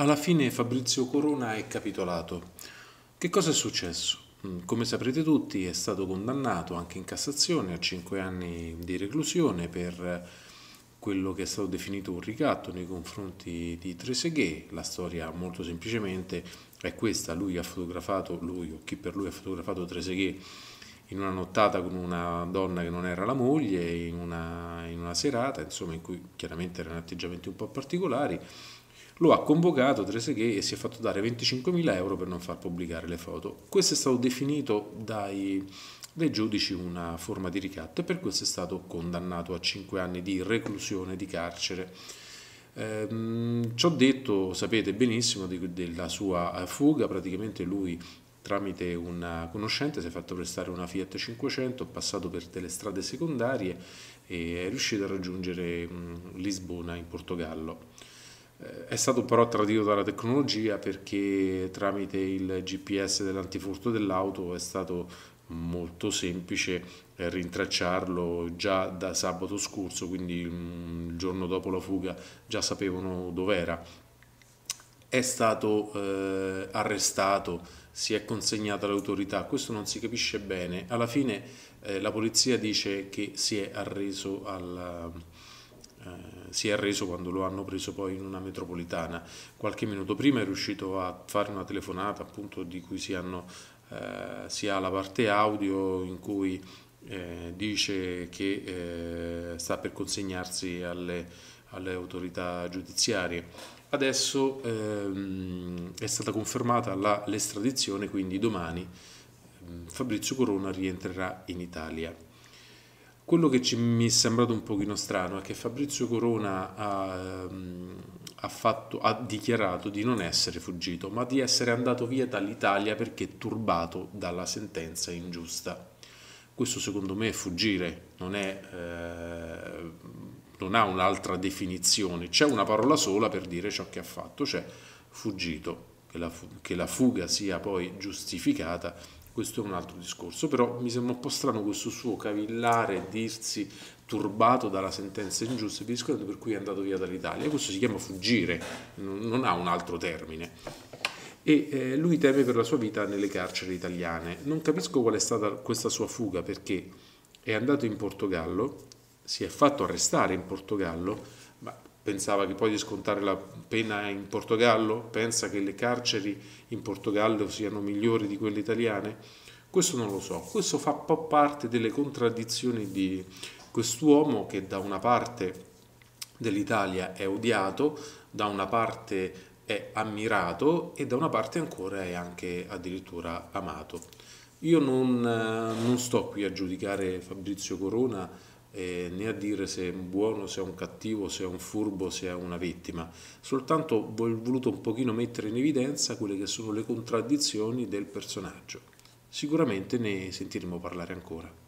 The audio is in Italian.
Alla fine Fabrizio Corona è capitolato. Che cosa è successo? Mm, come saprete tutti è stato condannato anche in Cassazione a 5 anni di reclusione per quello che è stato definito un ricatto nei confronti di Treseguet. La storia molto semplicemente è questa, lui ha fotografato, lui o chi per lui ha fotografato Treseguet in una nottata con una donna che non era la moglie, in una, in una serata, insomma in cui chiaramente erano atteggiamenti un po' particolari lo ha convocato Treseghe e si è fatto dare 25.000 euro per non far pubblicare le foto. Questo è stato definito dai, dai giudici una forma di ricatto e per questo è stato condannato a 5 anni di reclusione di carcere. Ehm, ciò detto sapete benissimo di, della sua eh, fuga, praticamente lui tramite una conoscente si è fatto prestare una Fiat 500, è passato per delle strade secondarie e è riuscito a raggiungere mm, Lisbona in Portogallo. Eh, è stato però tradito dalla tecnologia perché tramite il GPS dell'antifurto dell'auto è stato molto semplice eh, rintracciarlo già da sabato scorso, quindi mm, il giorno dopo la fuga già sapevano dov'era. È stato eh, arrestato, si è consegnato alle autorità, questo non si capisce bene. Alla fine eh, la polizia dice che si è arreso alla... Eh, si è arreso quando lo hanno preso poi in una metropolitana. Qualche minuto prima è riuscito a fare una telefonata appunto di cui si, hanno, eh, si ha la parte audio in cui eh, dice che eh, sta per consegnarsi alle, alle autorità giudiziarie. Adesso ehm, è stata confermata l'estradizione, quindi domani ehm, Fabrizio Corona rientrerà in Italia. Quello che ci, mi è sembrato un pochino strano è che Fabrizio Corona ha, ehm, ha, fatto, ha dichiarato di non essere fuggito, ma di essere andato via dall'Italia perché turbato dalla sentenza ingiusta. Questo secondo me è fuggire, non, è, eh, non ha un'altra definizione. C'è una parola sola per dire ciò che ha fatto, cioè fuggito. Che la, che la fuga sia poi giustificata questo è un altro discorso, però mi sembra un po' strano questo suo cavillare, dirsi turbato dalla sentenza ingiusta e via per cui è andato via dall'Italia. Questo si chiama fuggire, non ha un altro termine. E eh, lui teme per la sua vita nelle carceri italiane. Non capisco qual è stata questa sua fuga perché è andato in Portogallo, si è fatto arrestare in Portogallo, pensava che poi di scontare la pena in Portogallo, pensa che le carceri in Portogallo siano migliori di quelle italiane, questo non lo so, questo fa un po' parte delle contraddizioni di quest'uomo che da una parte dell'Italia è odiato, da una parte è ammirato e da una parte ancora è anche addirittura amato. Io non, eh, non sto qui a giudicare Fabrizio Corona eh, né a dire se è un buono, se è un cattivo, se è un furbo, se è una vittima, soltanto ho voluto un pochino mettere in evidenza quelle che sono le contraddizioni del personaggio. Sicuramente ne sentiremo parlare ancora.